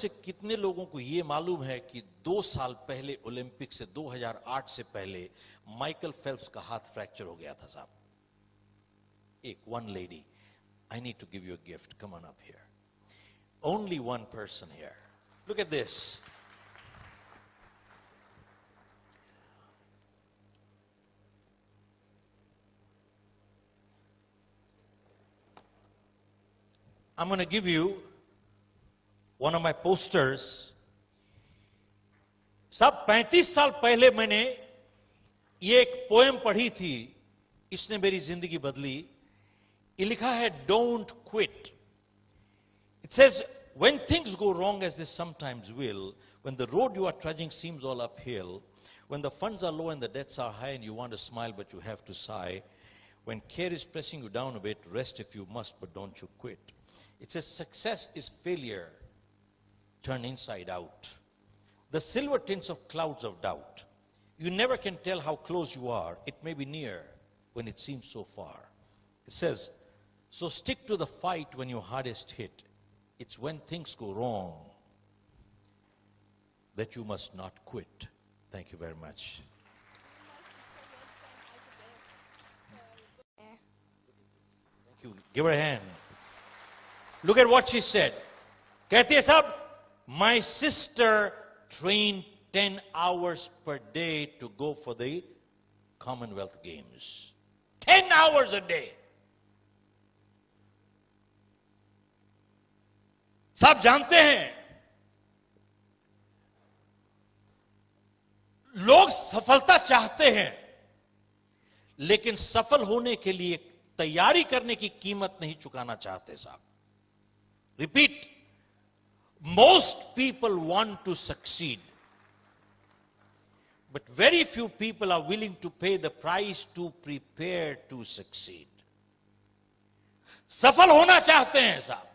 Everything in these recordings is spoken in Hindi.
से कितने लोगों को यह मालूम है कि दो साल पहले ओलंपिक से 2008 से पहले माइकल फेल्प्स का हाथ फ्रैक्चर हो गया था साहब एक one lady I need to give you gift come on up here only one person here look at this I'm going to give you one of my posters साहब 35 साल पहले मैंने ये एक poem. पढ़ी थी इसने मेरी जिंदगी बदली ये लिखा है don't quit when things go wrong as they sometimes will, when the road you are trudging seems all uphill, when the funds are low and the debts are high and you want to smile but you have to sigh, when care is pressing you down a bit, rest if you must, but don't you quit. It says success is failure turn inside out. The silver tints of clouds of doubt. You never can tell how close you are. It may be near when it seems so far. It says, so stick to the fight when you're hardest hit. It's when things go wrong that you must not quit. Thank you very much. Thank you. Give her a hand. Look at what she said. Kathy. Sir. My sister trained 10 hours per day to go for the Commonwealth Games. 10 hours a day. सब जानते हैं लोग सफलता चाहते हैं लेकिन सफल होने के लिए तैयारी करने की कीमत नहीं चुकाना चाहते साहब repeat Most people want to succeed. But very few people are willing to pay the price to prepare to succeed. सफल होना चाहते हैं साहब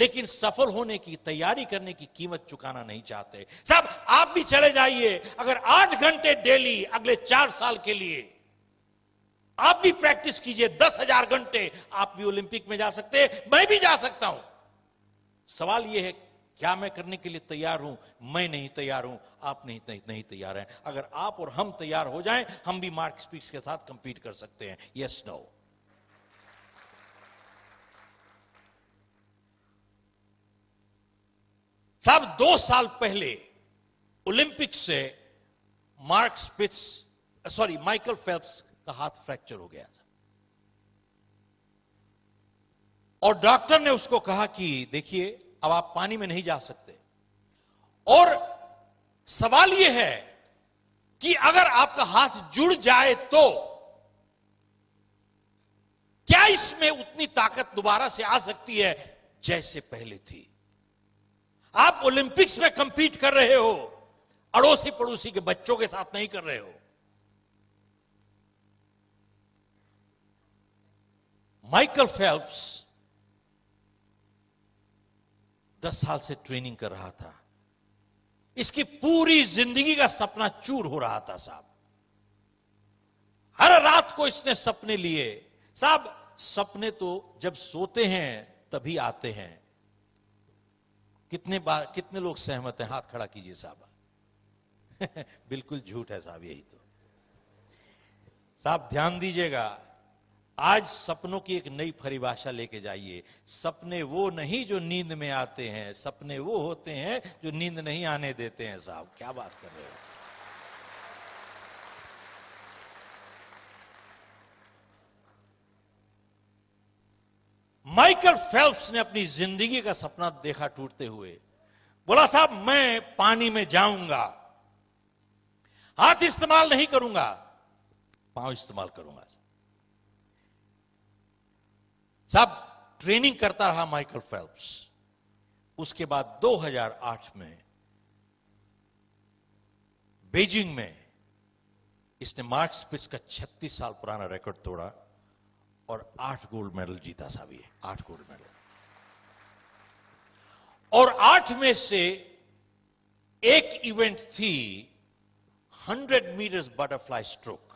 लेकिन सफल होने की तैयारी करने की कीमत चुकाना नहीं चाहते साहब आप भी चले जाइए अगर आठ घंटे डेली अगले चार साल के लिए आप भी प्रैक्टिस कीजिए दस हजार घंटे आप भी ओलंपिक में जा सकते हैं मैं भी जा सकता हूं सवाल यह है क्या मैं करने के लिए तैयार हूं मैं नहीं तैयार हूं आप नहीं नहीं, नहीं तैयार हैं अगर आप और हम तैयार हो जाएं हम भी मार्क स्पीक्स के साथ कंपीट कर सकते हैं यस नो साहब दो साल पहले ओलंपिक से Mark Spitz sorry Michael Phelps का हाथ फ्रैक्चर हो गया था और डॉक्टर ने उसको कहा कि देखिए अब आप पानी में नहीं जा सकते और सवाल यह है कि अगर आपका हाथ जुड़ जाए तो क्या इसमें उतनी ताकत दोबारा से आ सकती है जैसे पहले थी आप ओलंपिक्स में कंपीट कर रहे हो अड़ोसी पड़ोसी के बच्चों के साथ नहीं कर रहे हो माइकल फेल्प्स दस साल से ट्रेनिंग कर रहा था इसकी पूरी जिंदगी का सपना चूर हो रहा था साहब हर रात को इसने सपने लिए साहब सपने तो जब सोते हैं तभी आते हैं कितने बार कितने लोग सहमत हैं हाथ खड़ा कीजिए साहब बिल्कुल झूठ है साहब यही तो साहब ध्यान दीजिएगा आज सपनों की एक नई परिभाषा लेके जाइए सपने वो नहीं जो नींद में आते हैं सपने वो होते हैं जो नींद नहीं आने देते हैं साहब क्या बात कर रहे हो माइकल फेल्प्स ने अपनी जिंदगी का सपना देखा टूटते हुए बोला साहब मैं पानी में जाऊंगा हाथ इस्तेमाल नहीं करूंगा पांव इस्तेमाल करूंगा सब ट्रेनिंग करता रहा माइकल फेल्प्स उसके बाद 2008 में बीजिंग में इसने मार्क स्पिस का 36 साल पुराना रिकॉर्ड तोड़ा और आठ गोल्ड मेडल जीता भी है आठ गोल्ड मेडल और आठ में से एक इवेंट थी 100 मीटर्स बटरफ्लाई स्ट्रोक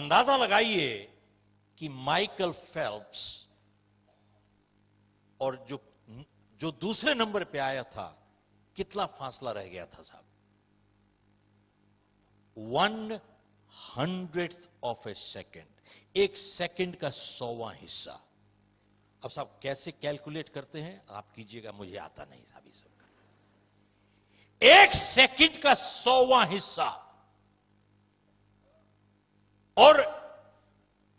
अंदाजा लगाइए कि माइकल फेल्प्स और जो जो दूसरे नंबर पे आया था कितना फासला रह गया था साहब one hundred of a second एक सेकेंड का सौवा हिस्सा अब साहब कैसे कैलकुलेट करते हैं आप कीजिएगा मुझे आता नहीं साहब एक सेकेंड का सौवा हिस्सा और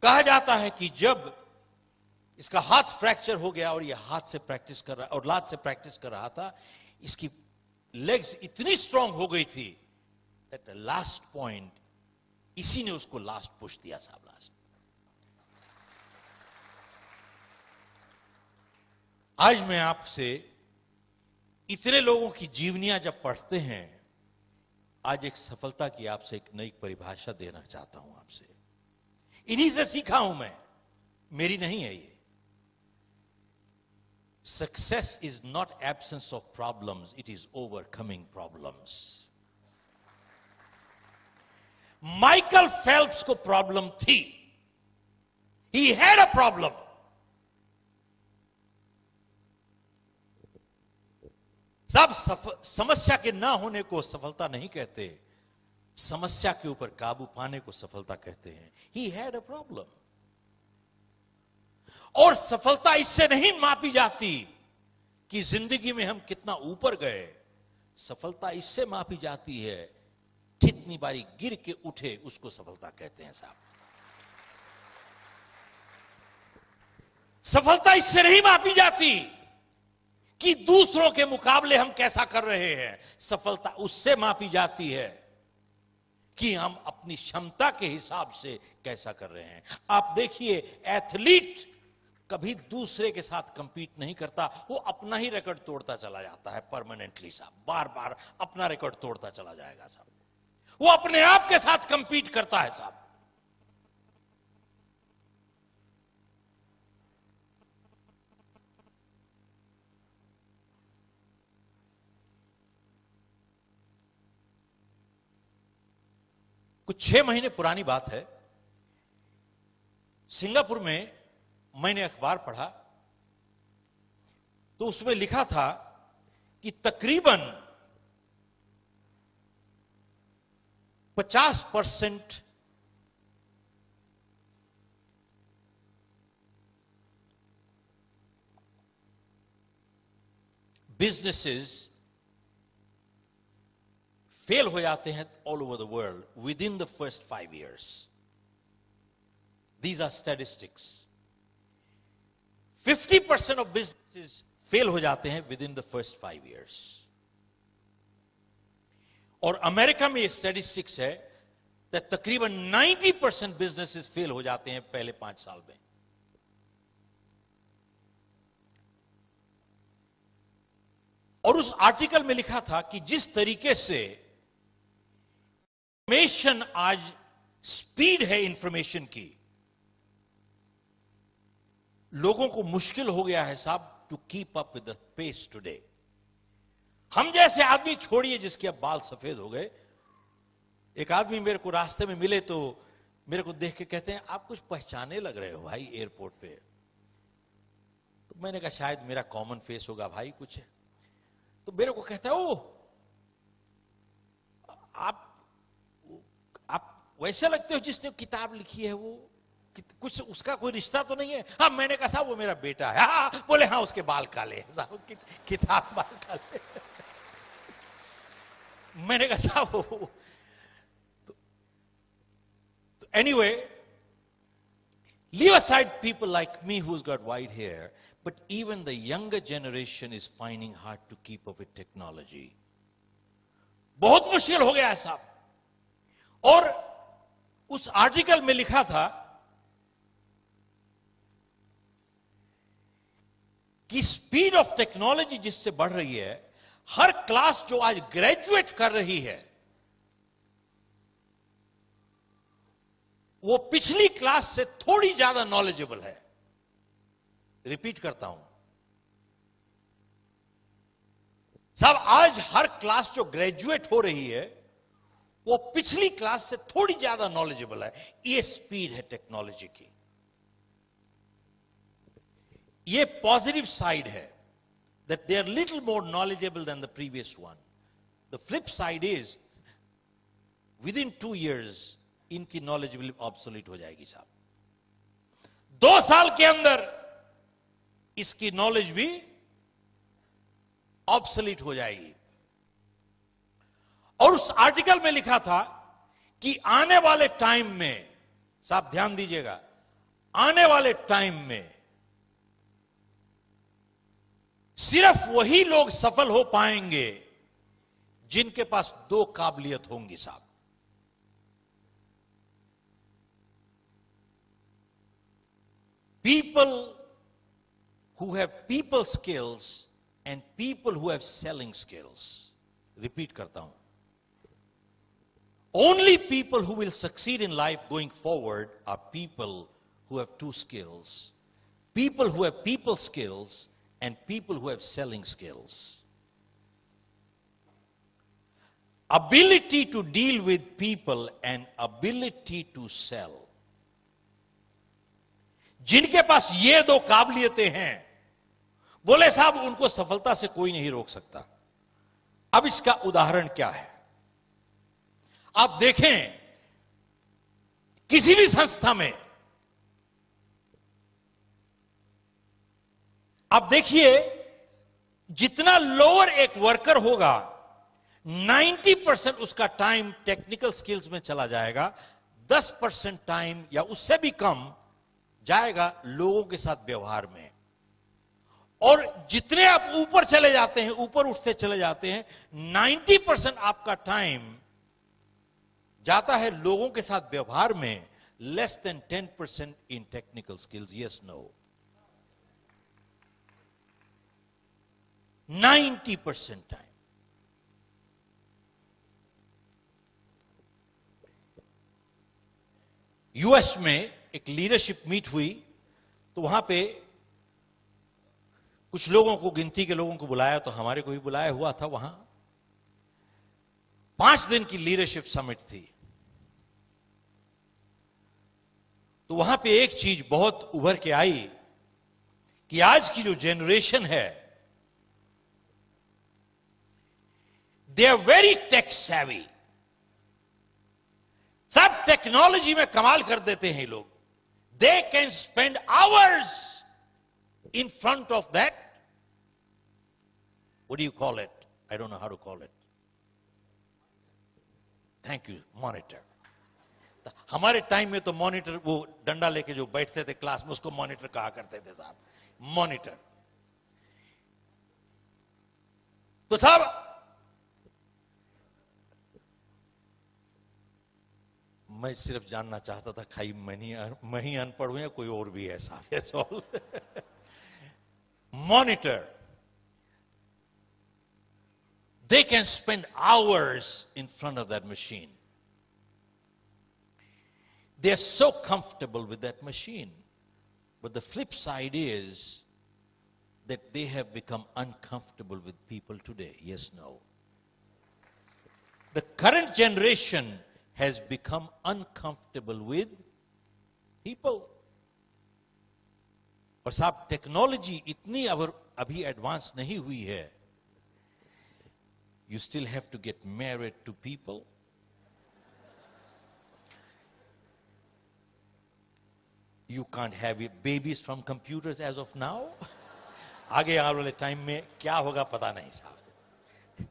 कहा जाता है कि जब इसका हाथ फ्रैक्चर हो गया और ये हाथ से प्रैक्टिस कर रहा और लात से प्रैक्टिस कर रहा था इसकी लेग्स इतनी स्ट्रांग हो गई थी द लास्ट पॉइंट इसी ने उसको लास्ट पुश दिया साहब लास्ट आज मैं आपसे इतने लोगों की जीवनियां जब पढ़ते हैं आज एक सफलता की आपसे एक नई परिभाषा देना चाहता हूं आपसे इन्हीं से सीखा हूं मैं मेरी नहीं है ये success is not absence of problems it is overcoming problems Michael Phelps को प्रॉब्लम थी ही हैड अ प्रॉब्लम तब सफ, समस्या के ना होने को सफलता नहीं कहते समस्या के ऊपर काबू पाने को सफलता कहते हैं ही हैड अ प्रॉब्लम और सफलता इससे नहीं मापी जाती कि जिंदगी में हम कितना ऊपर गए सफलता इससे मापी जाती है कितनी बारी गिर के उठे उसको सफलता कहते हैं साहब सफलता इससे नहीं मापी जाती कि दूसरों के मुकाबले हम कैसा कर रहे हैं सफलता उससे मापी जाती है कि हम अपनी क्षमता के हिसाब से कैसा कर रहे हैं आप देखिए एथलीट कभी दूसरे के साथ कंपीट नहीं करता वो अपना ही रिकॉर्ड तोड़ता चला जाता है परमानेंटली साहब बार बार अपना रिकॉर्ड तोड़ता चला जाएगा साहब वो अपने आप के साथ कंपीट करता है साहब कुछ छह महीने पुरानी बात है सिंगापुर में मैंने अखबार पढ़ा तो उसमें लिखा था कि तकरीबन 50 परसेंट बिजनेसेस फेल हो जाते हैं all over the world within the first five years these are statistics fifty percent of business fail हो जाते हैं within the first five years और अमेरिका में ये स्टेटिस्टिक्स है तकरीबन 90 परसेंट बिजनेस फेल हो जाते हैं पहले पांच साल में और उस आर्टिकल में लिखा था कि जिस तरीके से इंफॉर्मेशन आज स्पीड है इंफॉर्मेशन की लोगों को मुश्किल हो गया है साहब to keep up with the pace today हम जैसे आदमी छोड़िए जिसके अब बाल सफेद हो गए एक आदमी मेरे को रास्ते में मिले तो मेरे को देख के कहते हैं आप कुछ पहचाने लग रहे हो भाई एयरपोर्ट पे तो मैंने कहा शायद मेरा कॉमन फेस होगा भाई कुछ तो मेरे को कहता है ओ आप वैसे लगते हो जिसने किताब लिखी है वो कुछ उसका कोई रिश्ता तो नहीं है हाँ मैंने कहा साहब वो मेरा बेटा है हाँ, हाँ बोले हाँ उसके बाल काले साहब कि, किताब बाल काले मैंने कहा साहब वो तो anyway leave aside people like me who got white hair but even the young generation is finding hard to keep up with technology बहुत मुश्किल हो गया है साहब और उस आर्टिकल में लिखा था कि स्पीड ऑफ टेक्नोलॉजी जिससे बढ़ रही है हर क्लास जो आज ग्रेजुएट कर रही है वो पिछली क्लास से थोड़ी ज्यादा नॉलेजेबल है रिपीट करता हूं सब आज हर क्लास जो ग्रेजुएट हो रही है वो पिछली क्लास से थोड़ी ज्यादा नॉलेजेबल है ये स्पीड है टेक्नोलॉजी की ये पॉजिटिव साइड है that they are little more knowledgeable than the previous one the flip side is within two years इनकी नॉलेजेबल ऑब्सोलिट हो जाएगी साहब दो साल के अंदर इसकी नॉलेज भी ऑब्सोलिट हो जाएगी और उस आर्टिकल में लिखा था कि आने वाले टाइम में साहब ध्यान दीजिएगा आने वाले टाइम में सिर्फ वही लोग सफल हो पाएंगे जिनके पास दो काबिलियत होंगी साहब people who have people skills and people who have selling skills repeat करता हूं Only people who will succeed in life going forward are people who have two skills. People who have people skills and people who have selling skills. Ability to deal with people and ability to sell. जिनके पास ये दो काबिलियतें हैं बोले साहब उनको सफलता से कोई नहीं रोक सकता अब इसका उदाहरण क्या है आप देखें किसी भी संस्था में आप देखिए जितना लोअर एक वर्कर होगा 90 परसेंट उसका टाइम टेक्निकल स्किल्स में चला जाएगा 10 परसेंट टाइम या उससे भी कम जाएगा लोगों के साथ व्यवहार में और जितने आप ऊपर चले जाते हैं ऊपर उठते चले जाते हैं 90 परसेंट आपका टाइम जाता है लोगों के साथ व्यवहार में less than ten percent in technical skills yes no ninety percent time US में एक लीडरशिप मीट हुई तो वहां पे कुछ लोगों को गिनती के लोगों को बुलाया तो हमारे को भी बुलाया हुआ था वहां पांच दिन की लीडरशिप समिट थी तो वहां पे एक चीज बहुत उभर के आई कि आज की जो जेनरेशन है they are very tech savvy सब टेक्नोलॉजी में कमाल कर देते हैं लोग they can spend hours in front of that what do you call it? I don't know how to call it. Thank you, हमारे टाइम में तो मॉनिटर वो डंडा लेके जो बैठते थे क्लास में उसको मॉनिटर कहा करते थे साहब मॉनिटर तो साहब मैं सिर्फ जानना चाहता था खाई मैं मैं ही अनपढ़ हूं या कोई और भी है साहब monitor they can spend hours in front of that machine They're so comfortable with that machine. But the flip side is that they have become uncomfortable with people today. Yes, no. The current generation has become uncomfortable with people. और साहब टेक्नोलॉजी इतनी अवर अभी एडवांस नहीं हुई है you still have to get married to people you can't have babies from computers as of now आगे आने वाले टाइम में क्या होगा पता नहीं साहब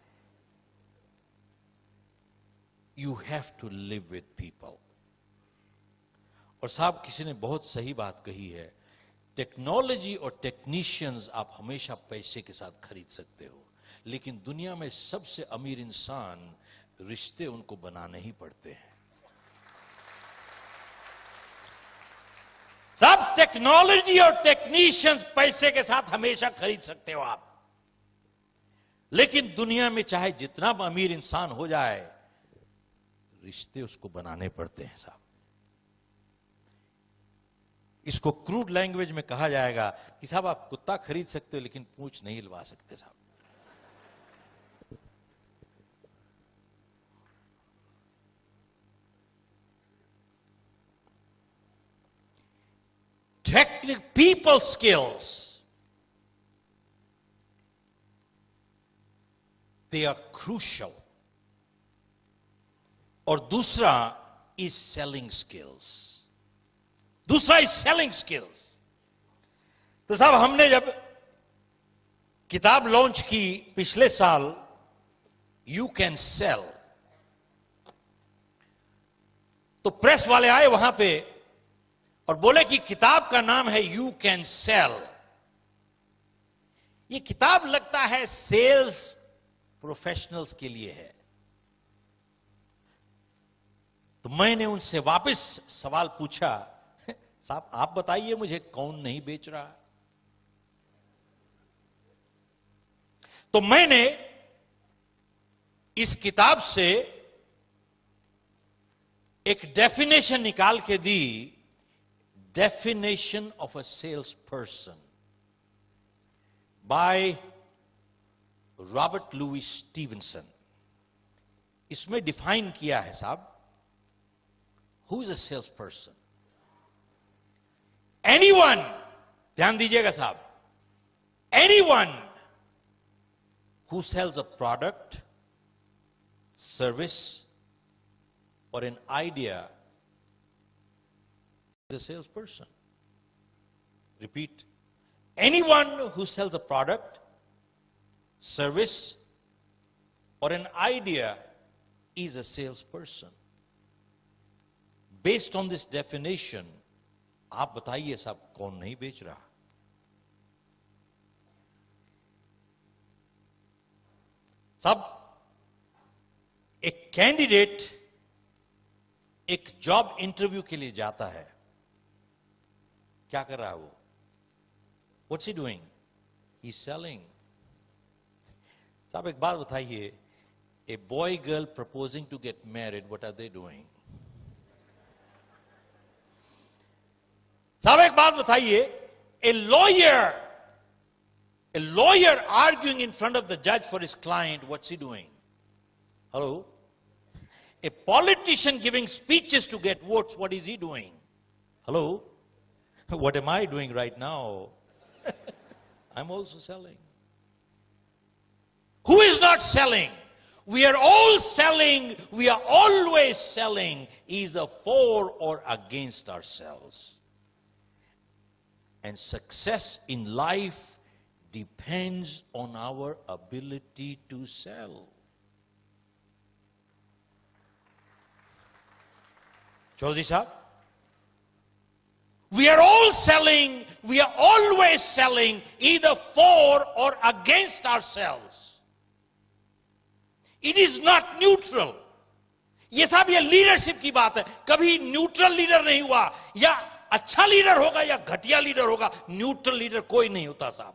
you have to live with people और साहब किसी ने बहुत सही बात कही है टेक्नोलॉजी और टेक्नीशियंस आप हमेशा पैसे के साथ खरीद सकते हो लेकिन दुनिया में सबसे अमीर इंसान रिश्ते उनको बनाने ही पड़ते हैं सब टेक्नोलॉजी और टेक्नीशियंस पैसे के साथ हमेशा खरीद सकते हो आप लेकिन दुनिया में चाहे जितना भी अमीर इंसान हो जाए रिश्ते उसको बनाने पड़ते हैं साहब इसको क्रूड लैंग्वेज में कहा जाएगा कि साहब आप कुत्ता खरीद सकते हो लेकिन पूछ नहीं लवा सकते साहब technical people skills. They are crucial. और दूसरा इज सेलिंग स्किल्स दूसरा इज सेलिंग स्किल्स तो साहब हमने जब किताब लॉन्च की पिछले साल यू कैन सेल तो प्रेस वाले आए वहां पे और बोले कि किताब का नाम है यू कैन सेल ये किताब लगता है सेल्स प्रोफेशनल्स के लिए है तो मैंने उनसे वापस सवाल पूछा साहब आप बताइए मुझे कौन नहीं बेच रहा तो मैंने इस किताब से एक डेफिनेशन निकाल के दी definition of a salesperson by Robert Louis Stevenson. Isme define kiya hai sab. Who is a salesperson? Anyone. Dhyan dijiyega sab. Anyone who sells a product, service, or an idea the salesperson. Repeat. Anyone who sells a product, service, or an idea is a salesperson. Based on this definition, आप बताइए साहब कौन नहीं बेच रहा साहब एक कैंडिडेट एक जॉब इंटरव्यू के लिए जाता है What's he doing? He's selling. Sabek baad bataiye, a boy girl proposing to get married, what are they doing? Sabek baad bataiye, a lawyer, a lawyer arguing in front of the judge for his client, what's he doing? Hello? A politician giving speeches to get votes, what is he doing? Hello? what am I doing right now? I'm also selling. Who is not selling? We are all selling, we are always selling, either for or against ourselves. And success in life depends on our ability to sell. this up. We are all selling, we are always selling either for or against ourselves. It is not neutral. ये सब ये लीडरशिप की बात है कभी न्यूट्रल लीडर नहीं हुआ या अच्छा लीडर होगा या घटिया लीडर होगा न्यूट्रल लीडर कोई नहीं होता साहब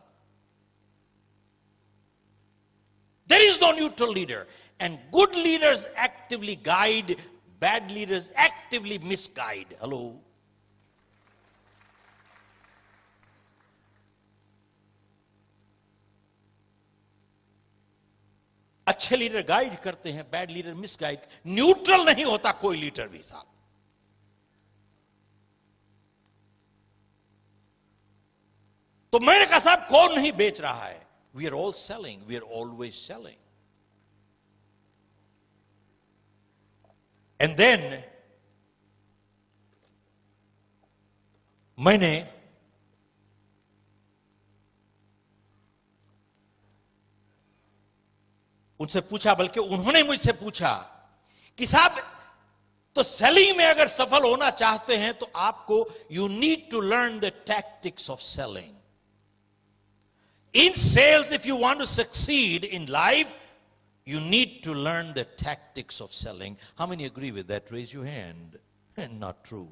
there is no neutral leader and good leaders actively guide bad leaders actively misguide hello अच्छे लीडर गाइड करते हैं bad leader misguide neutral नहीं होता कोई लीडर भी साहब तो मैंने कहा साहब कौन नहीं बेच रहा है we are all selling we are always selling and then मैंने उनसे पूछा बल्कि उन्होंने मुझसे पूछा कि साहब तो सेलिंग में अगर सफल होना चाहते हैं तो आपको you need to learn the tactics of selling in sales if you want to succeed in life you need to learn the tactics of selling how many agree with that raise you hand not true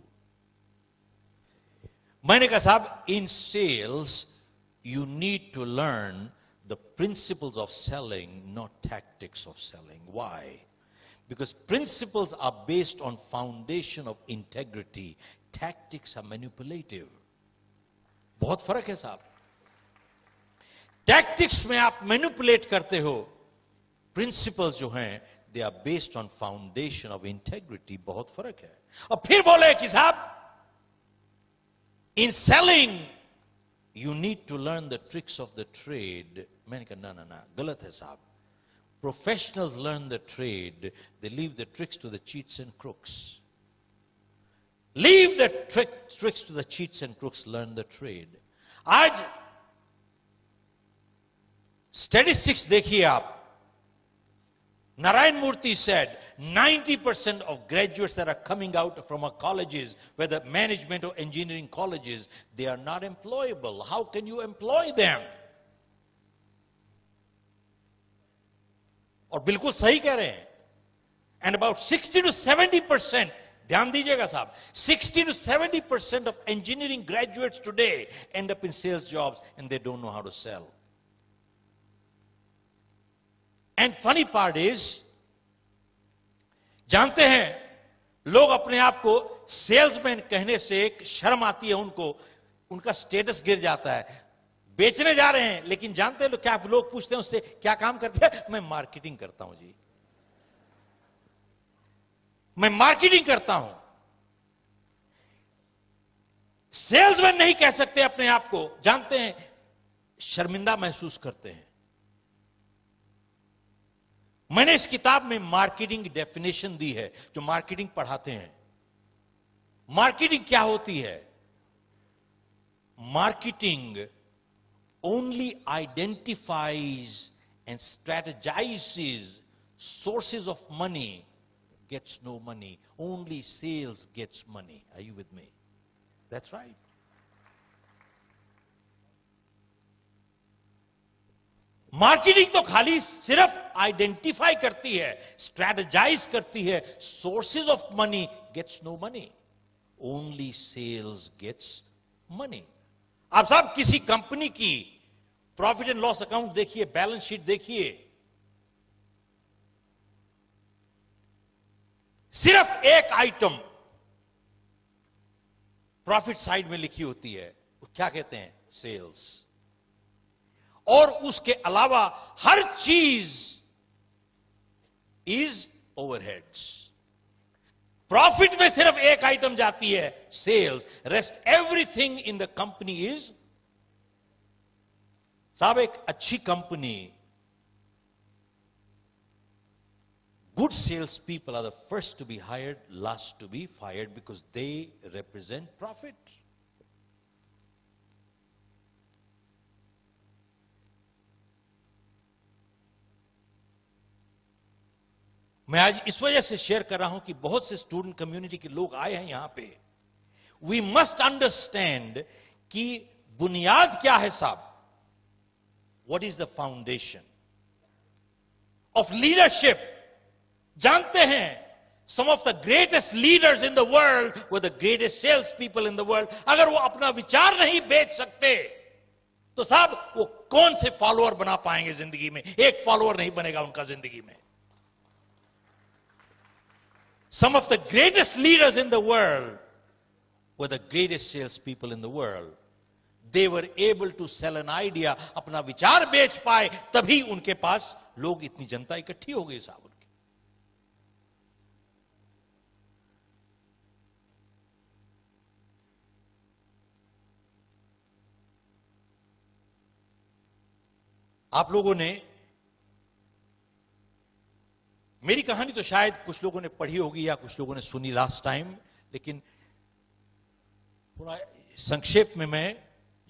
मैंने कहा साहब in sales you need to learn the principles of selling, not tactics of selling. Why? Because principles are based on foundation of integrity. Tactics are manipulative. बहुत फर्क है साहब Tactics में आप manipulate करते हो Principles जो they are based on foundation of integrity. बहुत फर्क है और फिर बोले कि साहब in selling you need to learn the tricks of the trade. मैंने कहा no, no, ना गलत Professionals learn the trade, they leave the tricks to the cheats and crooks. Leave the trick, tricks to the cheats and crooks, learn the trade. आज statistics. देखिए आप Narayan Murthy said 90% of graduates that are coming out from our colleges, whether management or engineering colleges, they are not employable. How can you employ them? Or bilkul sahi keh And about 60 to 70%, dijega saab, 60 to 70% of engineering graduates today end up in sales jobs and they don't know how to sell. And funny part is जानते हैं लोग अपने आप को सेल्समैन कहने से एक शर्म आती है उनको उनका स्टेटस गिर जाता है बेचने जा रहे हैं लेकिन जानते हैं लो, क्या लोग पूछते हैं उससे क्या काम करते हैं मैं मार्केटिंग करता हूं जी मैं मार्केटिंग करता हूं सेल्समैन नहीं कह सकते अपने आप को जानते हैं शर्मिंदा महसूस करते हैं मैंने इस किताब में मार्केटिंग डेफिनेशन दी है जो मार्केटिंग पढ़ाते हैं मार्केटिंग क्या होती है marketing only identifies and strategizes sources of money gets no money only sales gets money are you with me that's right marketing तो खाली सिर्फ आइडेंटिफाई करती है स्ट्रेटजाइज करती है sources of money gets no money only sales gets money आप साहब किसी कंपनी की प्रॉफिट एंड लॉस अकाउंट देखिए बैलेंस शीट देखिए सिर्फ एक आइटम प्रॉफिट साइड में लिखी होती है क्या कहते हैं सेल्स और उसके अलावा हर चीज इज ओवरहेड्स प्रॉफिट में सिर्फ एक आइटम जाती Everything in the company is. The company is साहब good salespeople are the first to be hired, last to be fired because they represent profit. मैं आज इस वजह से शेयर कर रहा हूं कि बहुत से स्टूडेंट कम्युनिटी के लोग आए हैं यहां पे वी मस्ट अंडरस्टैंड कि बुनियाद क्या है साहब what is the foundation of leadership जानते हैं some of the greatest leaders in the world वो the greatest sales people in the world अगर वो अपना विचार नहीं बेच सकते तो साहब वो कौन से फॉलोअर बना पाएंगे जिंदगी में एक फॉलोअर नहीं बनेगा उनका जिंदगी में Some of the greatest leaders in the world were the greatest salespeople in the world. They were able to sell an idea, अपना विचार बेच पाए तभी उनके पास लोग इतनी जनता इकट्ठी हो गई साहब उनकी आप लोगों ने मेरी कहानी तो शायद कुछ लोगों ने पढ़ी होगी या कुछ लोगों ने सुनी लास्ट टाइम लेकिन थोड़ा संक्षेप में मैं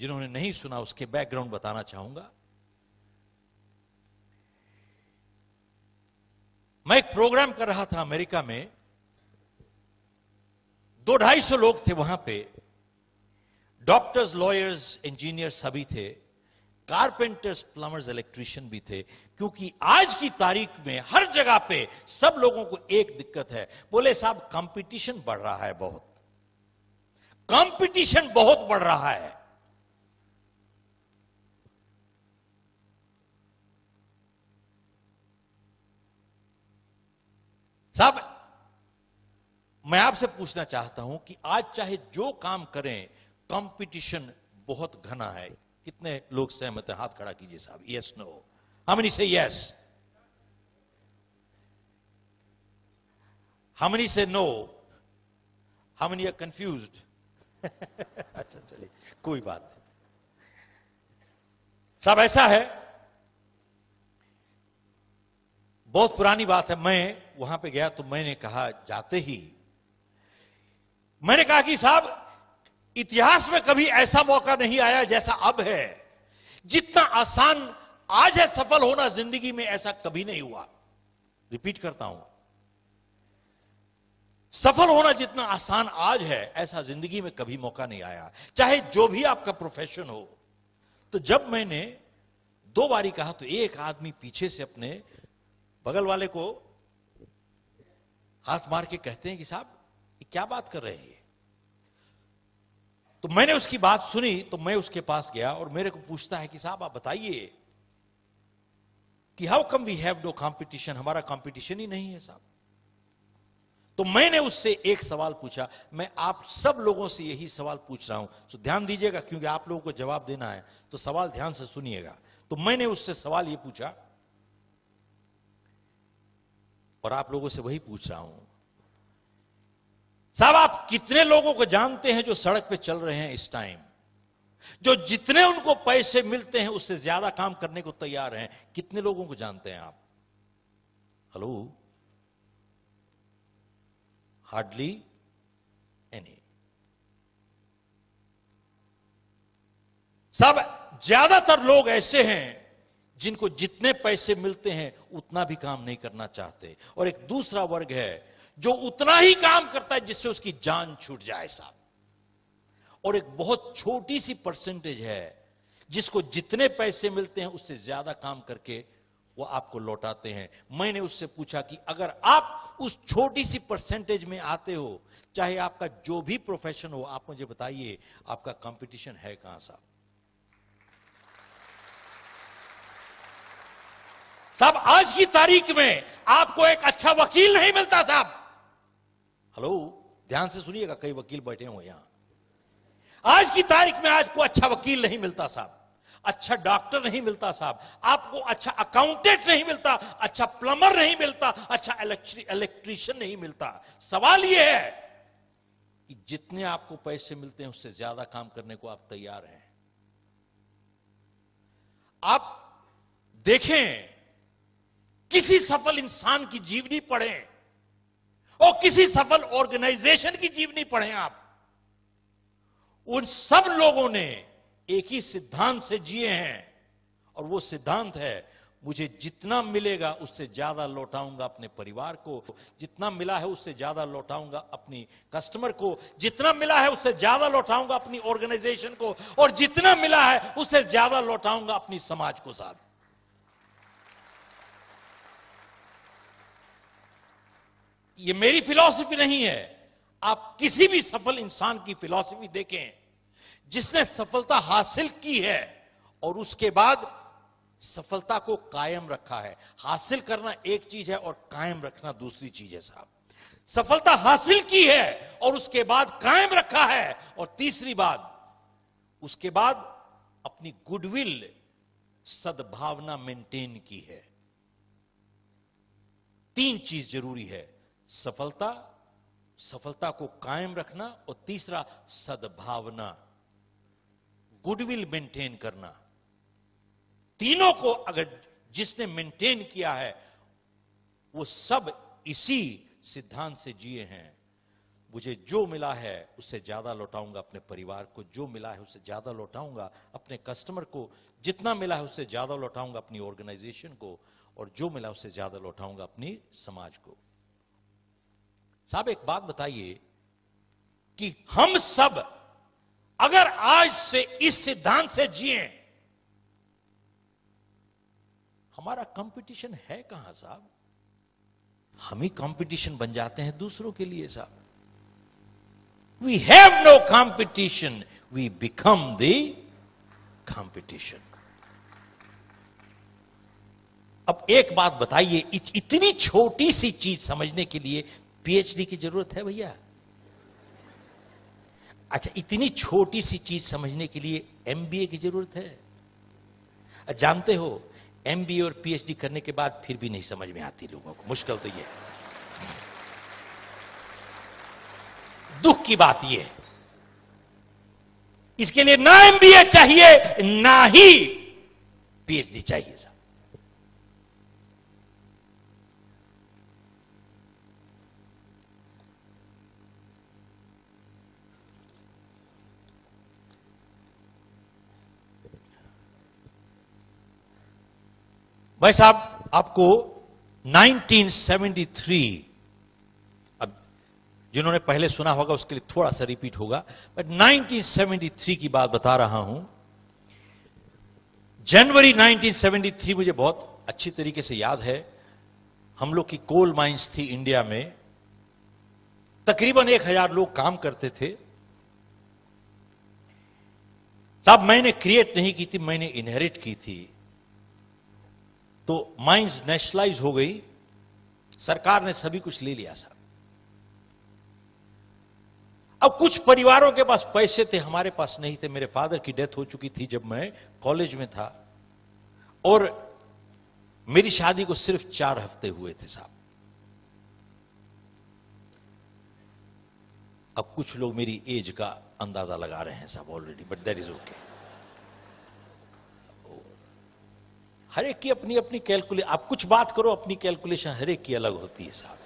जिन्होंने नहीं सुना उसके बैकग्राउंड बताना चाहूंगा मैं एक प्रोग्राम कर रहा था अमेरिका में दो ढाई सौ लोग थे वहां पे डॉक्टर्स लॉयर्स इंजीनियर सभी थे कारपेंटर्स प्लम्बर्स इलेक्ट्रिशियन भी थे क्योंकि आज की तारीख में हर जगह पे सब लोगों को एक दिक्कत है बोले साहब कंपटीशन बढ़ रहा है बहुत कंपटीशन बहुत बढ़ रहा है साहब मैं आपसे पूछना चाहता हूं कि आज चाहे जो काम करें कंपटीशन बहुत घना है कितने लोग सहमत है हाथ खड़ा कीजिए साहब यस नो हमनी से यस हमनी से नो हमनी आर कंफ्यूज अच्छा चलिए कोई बात नहीं साहब ऐसा है बहुत पुरानी बात है मैं वहां पे गया तो मैंने कहा जाते ही मैंने कहा कि साहब इतिहास में कभी ऐसा मौका नहीं आया जैसा अब है जितना आसान आज है सफल होना जिंदगी में ऐसा कभी नहीं हुआ रिपीट करता हूं सफल होना जितना आसान आज है ऐसा जिंदगी में कभी मौका नहीं आया चाहे जो भी आपका प्रोफेशन हो तो जब मैंने दो बारी कहा तो एक आदमी पीछे से अपने बगल वाले को हाथ मार के कहते हैं कि साहब क्या बात कर रहे हैं तो मैंने उसकी बात सुनी तो मैं उसके पास गया और मेरे को पूछता है कि साहब आप बताइए कि how come we have no competition हमारा कंपटीशन ही नहीं है साहब तो मैंने उससे एक सवाल पूछा मैं आप सब लोगों से यही सवाल पूछ रहा हूं तो ध्यान दीजिएगा क्योंकि आप लोगों को जवाब देना है तो सवाल ध्यान से सुनिएगा तो मैंने उससे सवाल ये पूछा और आप लोगों से वही पूछ रहा हूं साहब आप कितने लोगों को जानते हैं जो सड़क पे चल रहे हैं इस टाइम जो जितने उनको पैसे मिलते हैं उससे ज्यादा काम करने को तैयार हैं कितने लोगों को जानते हैं आप हेलो हार्डली एनी साहब ज्यादातर लोग ऐसे हैं जिनको जितने पैसे मिलते हैं उतना भी काम नहीं करना चाहते और एक दूसरा वर्ग है जो उतना ही काम करता है जिससे उसकी जान छूट जाए साहब और एक बहुत छोटी सी परसेंटेज है जिसको जितने पैसे मिलते हैं उससे ज्यादा काम करके वो आपको लौटाते हैं मैंने उससे पूछा कि अगर आप उस छोटी सी परसेंटेज में आते हो चाहे आपका जो भी प्रोफेशन हो आप मुझे बताइए आपका कंपटीशन है कहां साहब साहब आज की तारीख में आपको एक अच्छा वकील नहीं मिलता साहब हेलो ध्यान से सुनिएगा कई वकील बैठे हुए यहां आज की तारीख में आज को अच्छा वकील नहीं मिलता साहब अच्छा डॉक्टर नहीं मिलता साहब आपको अच्छा अकाउंटेंट नहीं मिलता अच्छा प्लम्बर नहीं मिलता अच्छा इलेक्ट्रीशियन नहीं मिलता सवाल यह है कि जितने आपको पैसे मिलते हैं उससे ज्यादा काम करने को आप तैयार हैं आप देखें किसी सफल इंसान की जीवनी पढ़ें और किसी सफल ऑर्गेनाइजेशन की जीवनी पढ़े आप उन सब लोगों ने एक ही सिद्धांत से जिए हैं और वो सिद्धांत है मुझे जितना मिलेगा उससे ज्यादा लौटाऊंगा अपने परिवार को जितना मिला है उससे ज्यादा लौटाऊंगा अपनी कस्टमर को जितना मिला है उससे ज्यादा लौटाऊंगा अपनी ऑर्गेनाइजेशन को और जितना मिला है उससे ज्यादा लौटाऊंगा अपनी समाज को साथ ये मेरी फिलॉसफी नहीं है आप किसी भी सफल इंसान की फिलॉसफी देखें जिसने सफलता हासिल की है और उसके बाद सफलता को कायम रखा है हासिल करना एक चीज है और कायम रखना दूसरी चीज है साहब सफलता हासिल की है और उसके बाद कायम रखा है और तीसरी बात उसके बाद अपनी गुडविल सद्भावना मेंटेन की है तीन चीज जरूरी है सफलता सफलता को कायम रखना और तीसरा सद्भावना गुडविल मेंटेन करना तीनों को अगर जिसने मेंटेन किया है वो सब इसी सिद्धांत से जिए हैं मुझे जो मिला है उससे ज्यादा लौटाऊंगा अपने परिवार को जो मिला है उससे ज्यादा लौटाऊंगा अपने कस्टमर को जितना मिला है उससे ज्यादा लौटाऊंगा अपनी ऑर्गेनाइजेशन को और जो मिला उससे ज्यादा लौटाऊंगा अपनी समाज को साहब एक बात बताइए कि हम सब अगर आज से इस सिद्धांत से जिए हमारा कंपटीशन है कहां साहब हम ही कंपटीशन बन जाते हैं दूसरों के लिए साहब we have no competition we become the competition अब एक बात बताइए इतनी छोटी सी चीज समझने के लिए पीएचडी की जरूरत है भैया अच्छा इतनी छोटी सी चीज समझने के लिए एमबीए की जरूरत है अच्छा, जानते हो एमबीए और पीएचडी करने के बाद फिर भी नहीं समझ में आती लोगों को मुश्किल तो यह है दुख की बात यह है इसके लिए ना एमबीए चाहिए ना ही पीएचडी चाहिए सर भाई साहब आपको 1973 अब जिन्होंने पहले सुना होगा उसके लिए थोड़ा सा रिपीट होगा बट 1973 की बात बता रहा हूं जनवरी 1973 मुझे बहुत अच्छी तरीके से याद है हम लोग की कोल माइंस थी इंडिया में तकरीबन एक हजार लोग काम करते थे साहब मैंने क्रिएट नहीं की थी मैंने इनहेरिट की थी तो माइंस नेशनलाइज हो गई सरकार ने सभी कुछ ले लिया सर अब कुछ परिवारों के पास पैसे थे हमारे पास नहीं थे मेरे फादर की डेथ हो चुकी थी जब मैं कॉलेज में था और मेरी शादी को सिर्फ चार हफ्ते हुए थे साहब अब कुछ लोग मेरी एज का अंदाजा लगा रहे हैं साहब already but that is okay हर एक की अपनी अपनी कैलकुलेशन आप कुछ बात करो अपनी कैलकुलेशन हर एक की अलग होती है साहब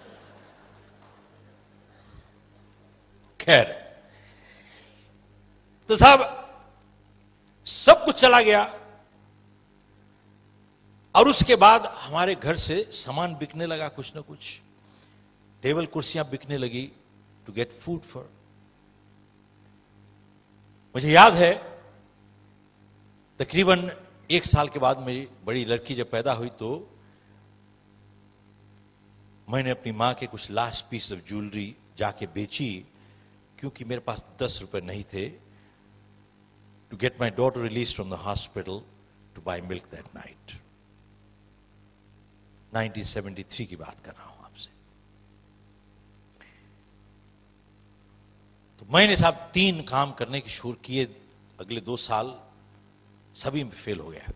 खैर तो साहब सब कुछ चला गया और उसके बाद हमारे घर से सामान बिकने लगा कुछ ना कुछ टेबल कुर्सियां बिकने लगी टू गेट फूड फॉर मुझे याद है तकरीबन एक साल के बाद मेरी बड़ी लड़की जब पैदा हुई तो मैंने अपनी माँ के कुछ लास्ट पीस ऑफ ज्वेलरी जाके बेची क्योंकि मेरे पास दस रुपए नहीं थे to get my daughter release from the hospital to buy milk that night 1973 की बात कर रहा हूं आपसे तो मैंने साहब तीन काम करने के शुरू किए अगले दो साल सभी में फेल हो गया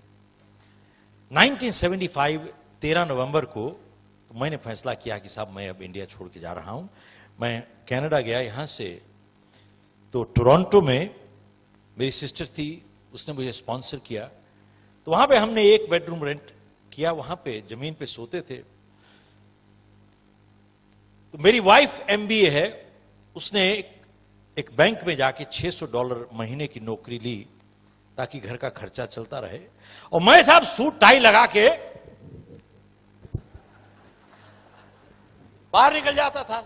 1975 13 नवंबर को तो मैंने फैसला किया कि साहब मैं अब इंडिया छोड़ के जा रहा हूं मैं कनाडा गया यहां से तो टोरंटो में मेरी सिस्टर थी उसने मुझे स्पॉन्सर किया तो वहां पे हमने एक बेडरूम रेंट किया वहां पे जमीन पे सोते थे तो मेरी वाइफ एमबीए है उसने एक बैंक में जाके 600 डॉलर महीने की नौकरी ली ताकि घर का खर्चा चलता रहे और मैं साहब सूट टाई लगा के बाहर निकल जाता था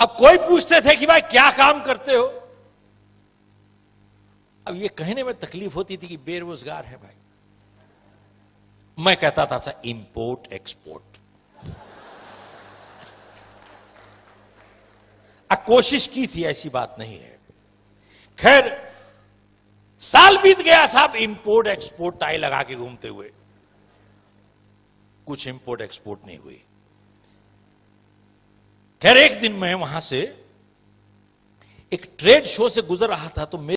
अब कोई पूछते थे कि भाई क्या काम करते हो अब ये कहने में तकलीफ होती थी कि बेरोजगार है भाई मैं कहता था सर इंपोर्ट एक्सपोर्ट अब कोशिश की थी ऐसी बात नहीं है खैर साल बीत गया साहब इंपोर्ट एक्सपोर्ट टाई लगा के घूमते हुए कुछ इंपोर्ट एक्सपोर्ट नहीं हुई खैर एक दिन मैं वहां से एक ट्रेड शो से गुजर रहा था तो मेरे